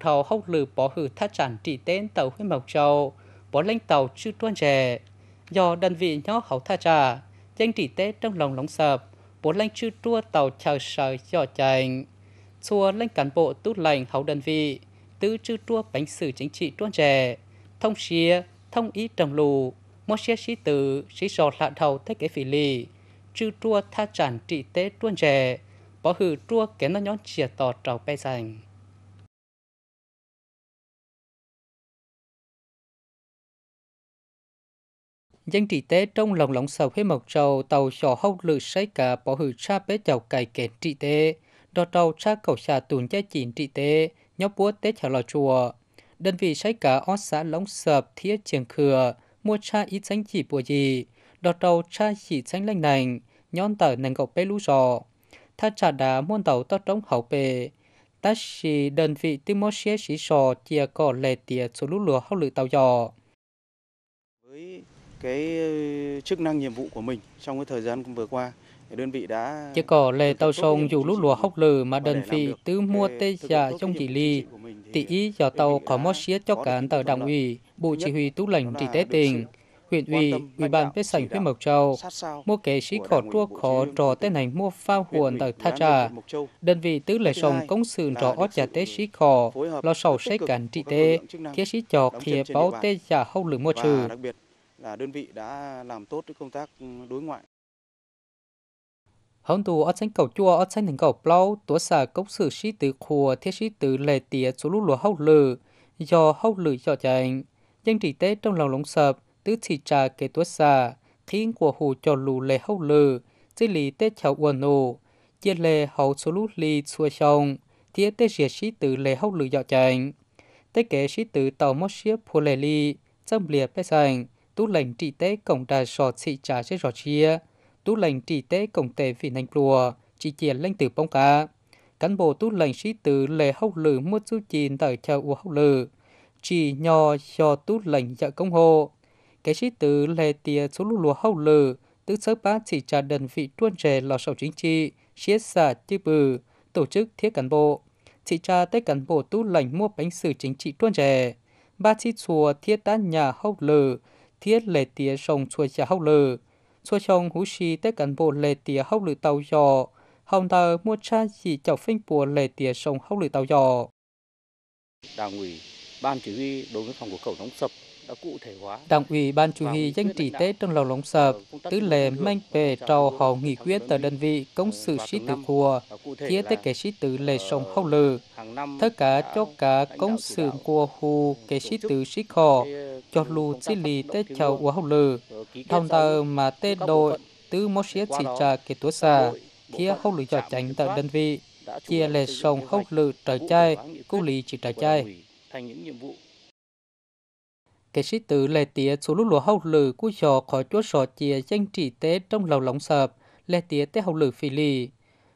thầu hốc lử bỏ hử thác chẳng trị tên tàu huyết mộc châu bỏ lên tàu chư tuân trẻ do đơn vị nhỏ hậu tha trà danh trị tế trong lòng lóng sập bỏ lên chư tua tàu chờ sở cho chành xua lên cán bộ tút lành hậu đơn vị tứ chư tua bánh sử chính trị tuân trẻ thông xia thông ý trồng lù mua xia sĩ tử sĩ sò lạ đầu thế kế phỉ lì chư tua tha chản trị tế tuân trẻ bỏ hử tua kém nó nhón chìa tỏ trào bay dành dân trị tế trong lòng lộng sầu khi mộc trầu tàu sò hâu lự sấy cả bỏ hữu cha bế chầu cài kẹn trị tế đo tàu cha cầu xà tùn gia chín trị tế nhóc búa tế chào lò chùa đơn vị sấy cả ó xã lóng sập thiết trường khừa mua cha ít sánh chỉ bùa gì đo tàu cha chỉ sánh lanh nành nhón tờ nành gọc bế lũ rò tha trà đá muôn tàu to trống hậu bề chỉ đơn vị tiêm mô xe sĩ sò chia cỏ lệ tiệt số lũ lúa hậu lự tàu giò cái chức năng nhiệm vụ của mình trong cái thời gian vừa qua. Đơn vị đã chỉ có lệ tàu sông dù lút lúa hốc lừ mà đơn vị tứ mua tê giả trong chỉ lì tỷ ý cho tàu có mót xiết cho cán tờ đảng ủy bộ chỉ huy tú lệnh trị tế tỉnh huyện ủy, ủy ban vết sảnh huyện Mộc Châu, mua kế sĩ khó trua khó trò tên hành mua phao huồn tờ Tha Trà. Đơn vị tứ lệ sông công sự trò ót giả tế sĩ khó, lo sầu xây cảnh trị tế, thiết sĩ trò hiệp báo tê giả hốc lử mua trừ là đơn vị đã làm tốt công tác đối ngoại. Hôm tù ở trên cầu chua ở trên thành cầu plau tố sở cốc sự sĩ từ khùa thiết sĩ từ lệ tía số lũ lúa hậu lử do hậu lử do chảnh dân trị tế trong lòng lũng sập tứ thị trà kế tố sở khiến của hồ cho lù lệ hậu lử chỉ lý tế chào uẩn nổ chia lệ hậu số lũ lì xua sông thiết tế diệt sĩ từ lệ hậu lử do chảnh tế kế sĩ từ tàu mốt xếp phù lệ lì trong lìa bế sành tú lệnh trị tế cổng đà sọ xị trả sẽ rõ chia, tú lệnh trị tế cổng tế vị nành lùa, chỉ chiến lên từ bóng cá. Cán bộ tú lệnh sĩ tử lệ hốc lử mua chú chín tại chào u hốc lử, chỉ nhò cho tú lệnh dạ công hộ. Cái sĩ tử lệ tìa số lù lùa hốc lử, tức sớ bá chỉ trả đơn vị tuân rề lò sầu chính trị, siết xả chư bừ, tổ chức thiết cán bộ. Chỉ trả tới cán bộ tú lệnh mua bánh sử chính trị tuân rề. Ba chi chùa thiết tá nhà hốc lử, thiết lệ tía sông chua chả hốc lử chua sông hú xì tới cán bộ lệ tía hốc lử tàu giò hồng tờ mua cha chỉ chọc phanh bùa lệ tía sông hốc lử tàu giò đảng ủy ban chỉ huy đối với phòng cửa khẩu đóng sập Đảng ủy Ban Chủ huy danh trị Tết trong lòng lóng sập, tứ lệ manh về trò họ nghị quyết tại đơn vị công ờ, sự sĩ tử của, chia tới kẻ sĩ tử lệ ờ, sông hậu lừ. Tất cả cho cả công sự của hù kẻ sĩ tử sĩ khò, cho lù sĩ lì Tết chào của hậu lừ. Thông tờ mà Tết đội, tứ mô sĩ chỉ trà kẻ tuổi xà, kia hậu lừ dọa tránh tại đơn vị, chia lệ sông hậu lừ trở chai, cú lì chỉ trở chai thành những nhiệm vụ cái sĩ tử lệ tía số lúc lúa hậu lử của giò khỏi chúa sọ chìa danh trị tế trong lầu lóng sập lệ tía tế hậu lử phi lì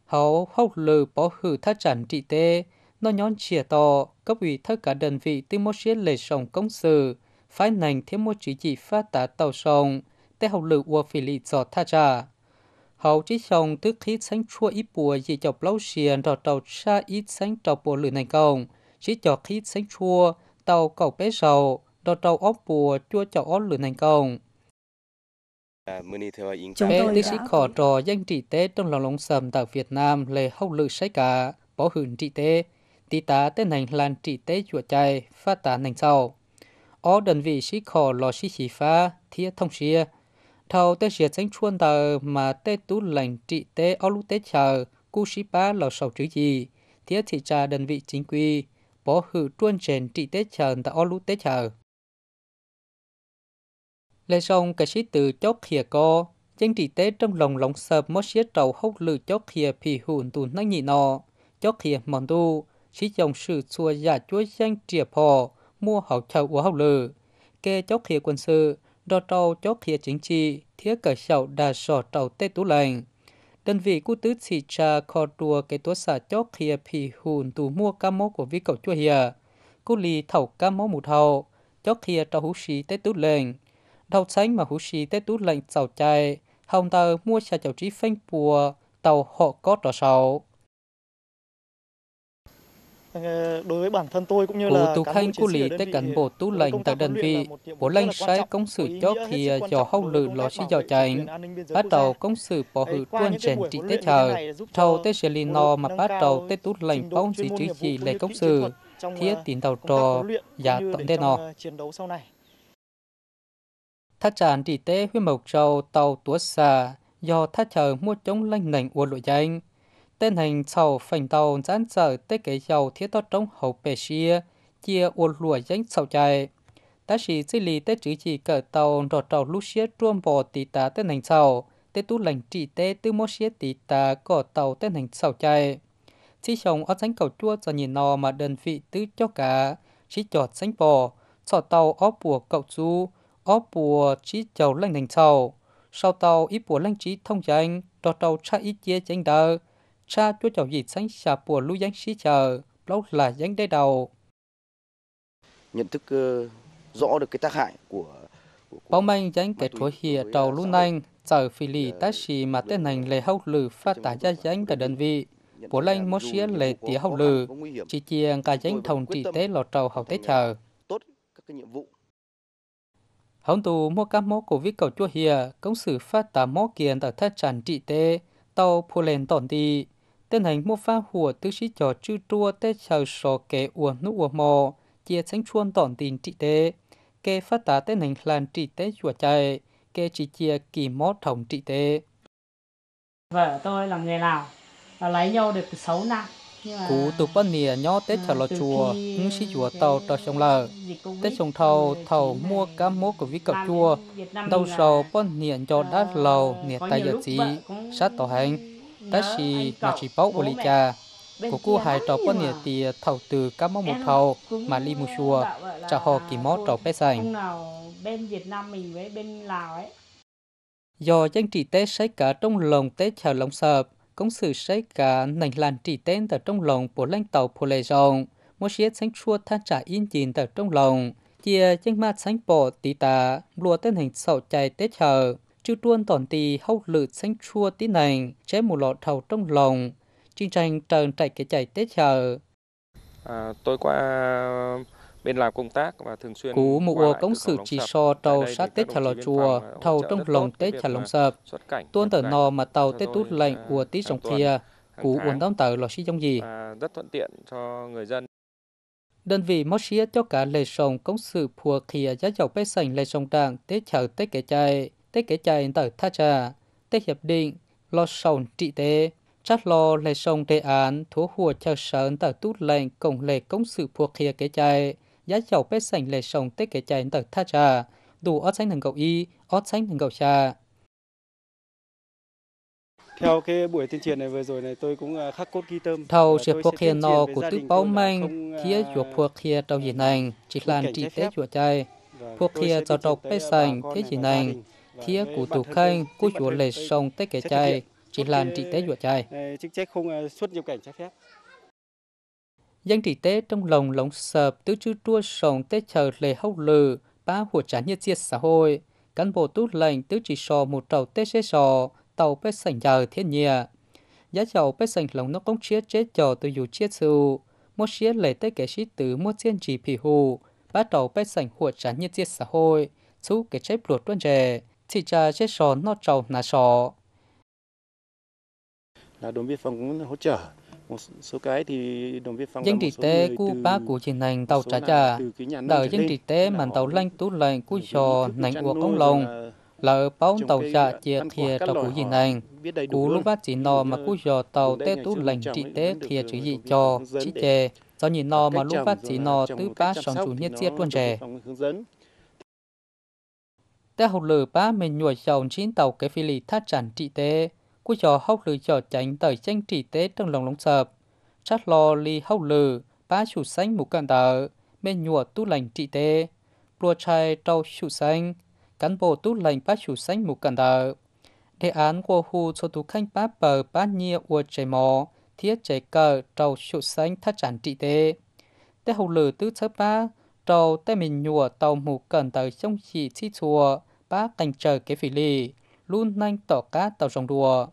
hậu hậu lử bỏ hử thác chản trị tế nó nhón chìa to cấp ủy thất cả đơn vị tư mô xế lệ sòng công sự phái nành thêm một chỉ chỉ phát tả tàu sòng tế hậu lử ua phi lì giọt thác trả hậu chỉ sòng tức khí sánh chua ít bùa dị chọc lâu xiền rọt tàu xa ít sánh trọc bùa lử nành công chỉ chọc khí sánh chua tàu cầu bé sầu đọt tàu ốp bùa chua chảo ốp lửa thành công. À, Chúng tôi đã khỏ trò danh trị tế trong lòng lông sầm tại Việt Nam lề hốc lự sấy cả, bảo hưởng trị tế, tí tá tên hành làn trị tế chùa chay, phát tán thành sau. Ở đơn vị sĩ khỏ lò sĩ chỉ phá, thiết thông xìa, thầu tế xìa tránh chuôn tờ mà tế tú lành trị tế ở lúc tế chờ, cú sĩ bá lò sầu chữ gì, thiết thị trà đơn vị chính quy, bảo hữu chuôn trên trị tế chờ tại ở lúc tế chờ. Lê sông cái sĩ từ chốc khía co, chân trị tế trong lòng lòng sợp mất xế trầu hốc lử chốc khía phì hùn tù năng nhị nọ, chốc khía mòn tu, sĩ dòng sự xua giả chúa danh trìa phò, mua hậu chậu của hốc lử. Kê chốc khía quân sự, đo trâu chốc khía chính trị, thiết cờ sầu đà sọ trầu tế tú lành. Đơn vị của tứ sĩ trà kho đùa cái tuốt xả chốc khía phì hùn tù mua ca mô của vi cầu chúa hiệp cô lì thầu cá mó mù thầu, chó khia trầu hú sĩ tế tú lệnh, đầu xanh mà hú sĩ tết tút lệnh sầu chạy hồng tờ mua xà chậu trí phanh bùa tàu họ có trò sầu ờ, đối với bản thân tôi cũng như là tú khanh cô lý tới cán bộ tú lệnh tại đơn vị bộ lệnh sai công sự chót thì dò ờ, hậu lự lò xí dò chảnh bắt đầu công sự bỏ hữu tuân chèn trị tết chờ trâu tết sẽ lì nò mà bắt đầu tết tú lệnh bóng gì chứ gì lấy công sự thiết tiền đầu trò và tận đê nọ Thác tràn trị tế huyết mộc trâu tàu túa xà, do thác chờ mua chống lanh nành uồn lộ danh. Tên hành sầu phành tàu dán sở tế kế dầu thiết tao trống hậu bề xia, chia uồn lụa danh sau chạy. Tá sĩ dư lì tế chữ chỉ cỡ tàu rọt trầu lúc xia truông bò tỷ tá tên hành sầu, tế tú lành trị tế tư mô xia tỷ tá cỏ tàu tên hành sau chạy. Chỉ chồng ớt sánh cầu chua cho nhìn nò mà đơn vị tứ cho cả, chỉ chọt sánh bò, sọ tàu ó bùa cậu du, ở bùa chỉ chầu lên thành sau sau tàu ít bùa lên chỉ thông chánh đò tàu cha ít chia chánh đờ cha chúa chầu gì sáng xà bùa lưu danh sĩ chờ lâu là danh đây đầu nhận thức uh, rõ được cái tác hại của Bảo manh danh kẻ thua hìa tàu ờ, lưu nanh chờ phi lì ờ, tá sĩ mà tên hành lệ hậu lử phát tả gia danh tại đơn vị bố lanh mô xía lệ tía hậu lử chỉ chiêng cả danh thông trị tế lò trầu hậu tế chờ tốt các cái nhiệm vụ hóng tù mua cá mô của viết cầu chúa hìa công sự phát tả mô kiện tại thác tràn trị tê tàu phù lên tổn tì tên hành mua phá hùa tư sĩ trò chư trua tê chờ sò kẻ uổng nụ uổng mò chia sánh chuôn tổn tình trị tê kê phát tả tên hành làn trị tế chùa chạy kê chỉ chia kỳ mốt thống trị tê vợ tôi là người nào lấy nhau được 6 năm cú tụ bắt nìa nhó tết chả lò chùa cũng xí chùa tàu trò sông lờ tết sông thầu thầu mua cá múa của vi cậu chùa đầu sau bắt nìa cho đá ờ, lầu nìa tay giờ chỉ sát tàu hành đã xì mà chỉ bóc của lì cha của cô hai trò bắt nìa thì thầu từ cá mó một thầu mà li một chùa chả họ kỳ mó trò bé sành bên Việt Nam mình với bên Lào ấy do dân trị Tết sấy cả trong lòng Tết chào lòng sợp công sự sẽ cả nành làn trị tên ở trong lòng của lãnh tàu phù lệ rộng, một sẽ sánh chua than trả yên chín ở trong lòng, chia chân ma sánh bộ tí tà, lùa tên hình sầu chạy tết chờ, chư tuôn tổn tì hâu lự sánh chua tí nành, chế một lọ thầu trong lòng, chương trình trần chạy cái chạy tết chờ. À, tôi qua Cú mụ ô công sự chỉ so tàu sát tết thả lò chùa, tàu trong lòng tết thả lồng sập, tuôn tờ nò mà tàu tết tút lạnh của tí dòng kia, cú uốn đóng tờ lò xí trong gì. Rất thuận tiện cho người dân. Đơn vị mất xía cho cả lề sông cống sự phùa kia giá dầu bế sành lề sông đảng tết chở tết kẻ chạy, tết kẻ chạy tờ tha trà, tết hiệp định, lo sông trị tế chắc lo lề sông đề án thua hùa chờ sớn tờ tút lệnh cổng lề cống sự phùa kia kế chạy giá dầu bê sành lệ sông tê kể chạy tờ tha trà, đủ ót sánh thần cậu y, ót sánh thần cậu trà. Theo cái buổi tuyên truyền này vừa rồi này tôi cũng à, khắc cốt ghi tâm. Thầu sẽ phục hiện nó của tư báo manh, kia à, chùa phục hiện trong diện này, chỉ làn trị tế chùa chạy. Phục hiện cho đầu bê sành, kia chỉ này, kia của tù khanh, của chùa lệ sông tê kể chạy, chỉ làn trị tế chùa chạy. Ừ, chính trách không à, xuất nhập cảnh trái phép. Danh trị tế trong lòng lóng sợp tứ chư tua sổng tế chờ lề hốc lừ, ba hồ trả nhiệt diệt xã hội. Cán bộ tú lệnh tứ chỉ sò một trầu tế xế sò, tàu bế sảnh giờ thiên nhịa. Giá chầu bế sảnh lòng nó công chia chế chờ từ dù chia sự. Một chia lề tế kẻ sĩ tử một chiến chỉ phỉ hù, ba trầu bế sảnh hồ trả nhiệt diệt xã hội. Chú kẻ chế bột tuân rề, thì trả chế sò nó trầu nà sò. Là đồn biên phòng hỗ trợ số cái thì dân trị tế cu ba của chiến hành tàu trả trả đợi dân trị tế mà tàu lanh tú lệnh cu trò nành uộc ông lồng là ở bao tàu trả ờ, chia thìa trong của chiến hành cú lúc bác chỉ nò mà của trò tàu tế tú lệnh trị tế thìa ờ, chữ gì cho chỉ chè do nhìn nò mà lúc bác chỉ nò tứ ba sòng chủ nhất chia tuần trẻ tế học lử ba mình nhuổi chồng chín tàu cái phi lì thắt chản trị tế cú gió hốc lử gió tránh tới tranh trị tế trong lòng lông sập. Sát lo li hốc lử, bá chủ xanh mũ cạn tờ, bên nhùa tu lành trị tế. Plua chai trâu chủ xanh, cán bộ tu lành ba chủ xanh mũ cạn tờ. Đề án của hù cho tú khanh ba bờ ba nhia ua chảy mò, thiết chảy cờ trâu chủ xanh thắt chản trị tế. Tế hậu lử tứ chớ ba trâu tế mình nhùa tàu mũ cạn tờ trong trị chi chùa, ba cảnh chờ kế phỉ lì luôn nhanh tỏ cá tàu sông đùa.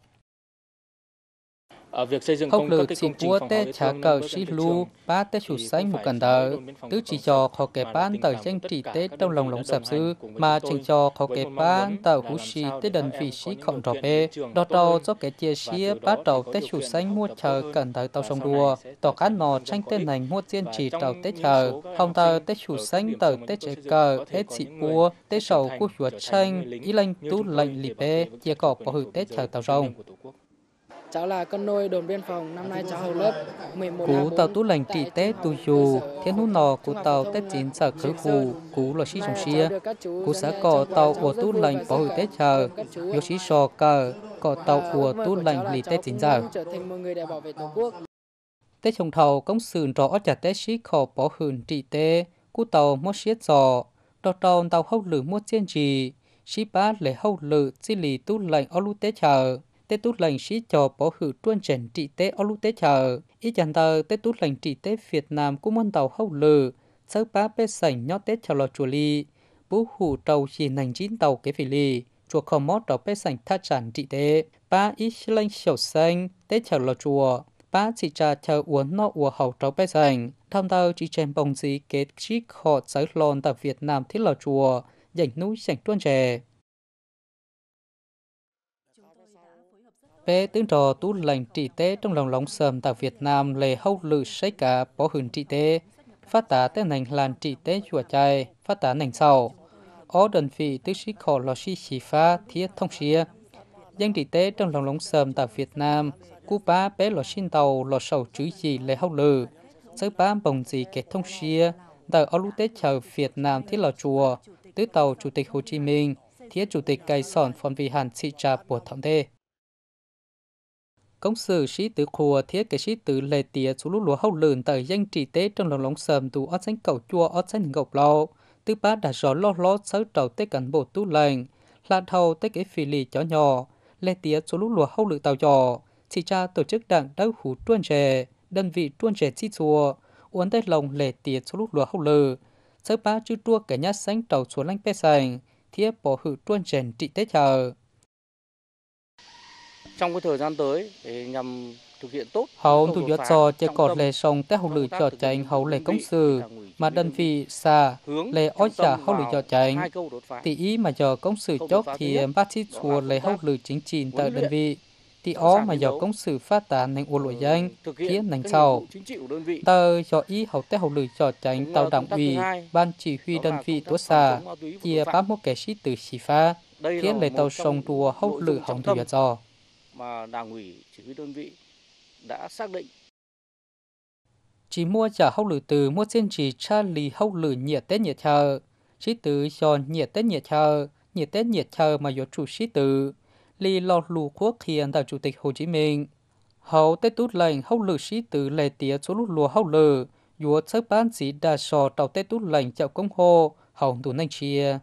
Hốc lực chỉ mua tê trả cầu sĩ lu ba tê chủ sách một cần đờ, tứ chỉ cho khó kẻ bán tờ danh trị tế trong lòng lóng sập sư, mà chẳng cho khó kẻ bán tờ hú sĩ tế đơn vị sĩ khổng trò bê, đọt đầu cho kẻ chia sĩ bá đầu tê chủ sách mua chờ cần đờ tàu sông đua, tỏ khát nò tranh tên này mua diên chỉ tàu tê chờ, hồng tờ tê chủ sách tờ tê trẻ cờ, tê sĩ mua, tê sầu của chuột tranh, ý lanh tú lệnh lì bê, chia cỏ bỏ hữu tê chờ tàu sông. Cháu là con nuôi đồn biên phòng, năm nay cháu học lớp 11 Cú tàu tú lành trị tế tu dù, thiên hút nò cú tàu tết chín sở khứ phù cú lò sĩ trọng xia. Cú xã cỏ tàu của tú lành bảo hữu tết chờ, yếu sĩ sò cờ, cỏ tàu của tú lành lì tết chín giờ. tết chồng thầu công sườn rõ chả tết sĩ khổ bảo hưởng trị tế, cú tàu mua siết giò, đo tàu tàu hậu lử mua chiên trì, sĩ bá lấy hậu lử chi lì tu lành ở lũ tết chờ tế tút lệnh sĩ cho bảo hữu truân trần trị tế ở lúc tế chờ. Ý chẳng tờ tế tút lệnh trị tế Việt Nam cũng môn tàu hậu lử, sớ bá bê sảnh nhó tế chờ lò chùa ly. Bú hủ trầu chỉ nành chín tàu kế phỉ ly, chùa khò mót đầu bê sảnh tha chẳng trị tế. ba ý lệnh sầu xanh tế chờ lò chùa. ba chỉ trà chờ uốn nọ ua hậu trầu bê sảnh. Thông tàu chỉ chèm bồng gì kế trí khọ giới lòn tại Việt Nam thiết lò chùa, dành núi sảnh truân trề. bê tướng trò tú lành trị tế trong lòng lóng sầm tại Việt Nam lề hâu lự sấy cả bỏ hưởng trị tế, phát tả tên nành làn trị tế chùa chai, phát tả nành sau. Ó đơn vị tứ sĩ khổ lò sĩ chỉ phá thiết thông xia danh trị tế trong lòng lóng sầm tại Việt Nam, cú bá bé lò sinh tàu lò sầu chữ gì lề hâu lự, sớ bá bồng gì kết thông xia tại ó lũ tế chờ Việt Nam thiết lò chùa, tứ tàu Chủ tịch Hồ Chí Minh, thiết Chủ tịch Cài Sòn Phong Vì Hàn Sĩ Trà của Thẩm Đê công sự sĩ tử khùa thiết kế sĩ tử lệ tía chú lúc lúa hậu lợn tới danh trị tế trong lòng lóng sầm tù ót xanh cầu chua ót xanh ngọc lâu tư ba đã rõ lo lo sáu trầu tế cảnh bộ tu lệnh là đầu tế cái phì lì chó nhỏ lệ tía chú lúc lúa hậu lự tàu nhỏ chỉ tra tổ chức đảng đau hủ tuôn trẻ đơn vị tuôn trẻ chi chùa uốn tay lòng lệ tía chú lúc lúa hậu lự sớ ba chư tua cả nhát xanh trầu xuống lanh pe sành thiết bỏ hữu tuôn trẻ trị tế chờ trong cái thời gian tới nhằm thực hiện tốt Hậu thủ dọt so chế cột lệ sông tế hậu lửa cho tránh hậu lệ công sự mà ừ, đơn vị xa lệ ối trả hậu lửa cho tránh Tỷ ý mà giờ công sự chốt thì bác sĩ chùa lệ hậu lửa chính trị tại đơn vị thì ó mà dạo công sự phát tán nành ô lội danh khiến nành sau. Tờ cho ý hậu tế hậu lử cho tránh tàu đảng ủy, ban chỉ huy đơn vị tuốt xa, chia ba mươi kẻ sĩ từ sĩ phá, khiến lấy tàu sông đùa hậu lử hỏng thủy dọa mà Đảng ủy chỉ huy đơn vị đã xác định. Chỉ mua trả hốc lử từ mua xin chỉ cha lì hốc lử nhiệt tết nhiệt chờ, chỉ từ cho nhiệt tết nhiệt chờ, nhiệt tết nhiệt chờ mà do chủ sĩ từ, lì lọt lù quốc hiền tại Chủ tịch Hồ Chí Minh. Hậu tết tốt lành hốc lử sĩ từ lệ tía số lúc lùa hốc lử, yếu sức bán sĩ đa sò tàu tết tốt lành chậu công hồ, hậu tù nanh chia.